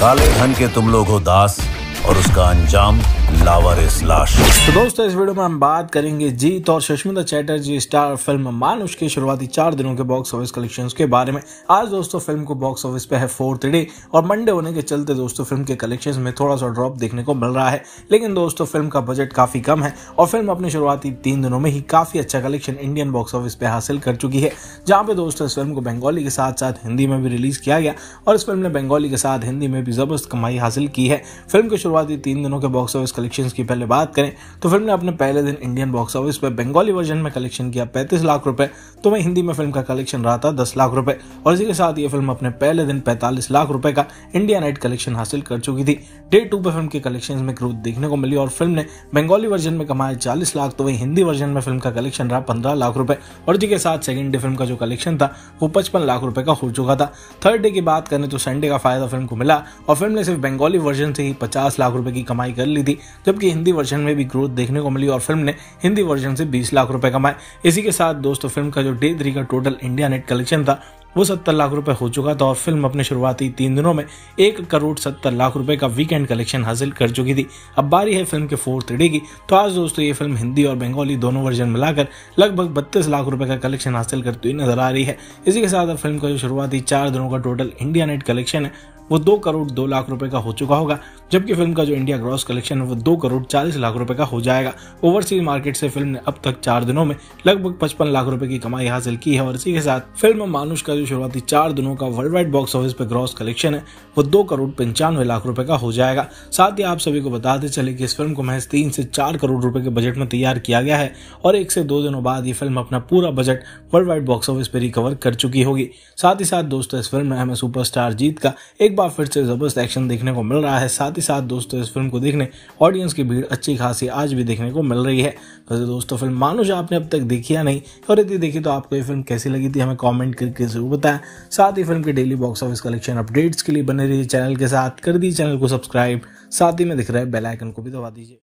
काले धन के तुम लोग हो दास और उसका अंजाम लावारिस लाश तो दोस्तों इस वीडियो में हम बात करेंगे जीत और सुष्मिता चैटर्जी स्टार फिल्म मानुष के शुरुआती चार दिनों के बॉक्स ऑफिस कलेक्शंस के बारे में आज दोस्तों फिल्म को बॉक्स ऑफिस पे है फोर्थ डे और मंडे होने के चलते दोस्तों फिल्म के कलेक्शन में थोड़ा सा ड्रॉप देखने को मिल रहा है लेकिन दोस्तों फिल्म का बजट काफी कम है और फिल्म अपने शुरुआती तीन दिनों में ही काफी अच्छा कलेक्शन इंडियन बॉक्स ऑफिस पे हासिल कर चुकी है जहाँ पे दोस्तों इस फिल्म को बंगाली के साथ साथ हिंदी में भी रिलीज किया गया और इस फिल्म ने बंगाली के साथ हिंदी में भी जबरदस्त कमाई हासिल की है फिल्म के शुरुआती तीन दिनों के बॉक्स ऑफिस कलेक्शन की पहले बात करें तो फिल्म ने अपने पहले दिन इंडियन बॉक्स ऑफिस पर बंगाली वर्जन में कलेक्शन किया पैंतीस लाख रुपए तो वहीं हिंदी में फिल्म का कलेक्शन रहा था दस लाख रुपए और इसी के साथ ये फिल्म अपने पहले दिन पैंतालीस लाख रुपए का इंडिया नाइट कलेक्शन हासिल कर चुकी थी डे टू पर फिल्म के कलेक्शन में ग्रोथ देखने को मिली और फिल्म ने बंगाली वर्जन में कमाया चालीस लाख तो वहीं हिंदी वर्जन में फिल्म का कलेक्शन रहा पंद्रह लाख रुपए और इसी के साथ सेकेंड डे फिल्म का जो कलेक्शन था वो पचपन लाख रुपए का हो चुका था थर्ड डे की बात करें तो संडे का फायदा फिल्म को मिला और फिल्म ने सिर्फ बंगाली वर्जन से ही पचास लाख रुपए की कमाई कर ली थी जबकि हिंदी वर्जन में भी ग्रोथ देखने को मिली और फिल्म ने हिंदी वर्जन से बीस लाख रुपए कमाए इसी के साथ दोस्तों फिल्म का जो डे थ्री का टोटल इंडिया नेट कलेक्शन था वो सत्तर लाख रुपए हो चुका था और फिल्म अपने शुरुआती तीन दिनों में एक करोड़ सत्तर लाख रुपए का वीकेंड कलेक्शन हासिल कर चुकी थी अब बारी है फिल्म के फोर्थ डे की तो आज दोस्तों ये फिल्म हिंदी और बंगाली दोनों वर्जन मिलाकर लगभग बत्तीस लाख रुपए का कलेक्शन हासिल करती हुई नजर आ रही है इसी के साथ अब फिल्म का जो शुरुआती चार दिनों का टोटल इंडिया नेट कलेक्शन है वो दो करोड़ दो लाख रुपए का हो चुका होगा जबकि फिल्म का जो इंडिया ग्रॉस कलेक्शन है वो दो करोड़ चालीस लाख रुपए का हो जाएगा ओवरसीज मार्केट से फिल्म ने अब तक चार दिनों में लगभग पचपन लाख रुपए की कमाई हासिल की है और इसी के साथ फिल्म मानुष का जो शुरुआती चार दिनों का वर्ल्ड वाइड बॉक्स ऑफिस पे ग्रॉस कलेक्शन है वो दो करोड़ पंचानवे लाख रुपए का हो जाएगा साथ ही आप सभी को बताते चले कि इस फिल्म को महज तीन से चार करोड़ रुपए के बजट में तैयार किया गया है और एक से दो दिनों बाद ये फिल्म अपना पूरा budget world wide box office पे रिकवर कर चुकी होगी साथ ही साथ दोस्तों इस फिल्म में हमें सुपरस्टार जीत का एक बार फिर से जबरदस्त एक्शन देखने को मिल रहा है साथ साथ ही साथ दोस्तों इस फिल्म को देखने ऑडियंस की भीड़ अच्छी खासी आज भी देखने को मिल रही है वैसे तो दोस्तों फिल्म मानुष आपने अब तक देखी या नहीं और यदि देखी तो आपको ये फिल्म कैसी लगी थी हमें कॉमेंट करके जरूर बताएं साथ ही फिल्म के daily box office collection updates के लिए बने रहिए चैनल के साथ कर दीजिए चैनल को सब्सक्राइब साथ ही में दिख रहे बेलाइकन को भी दबा दीजिए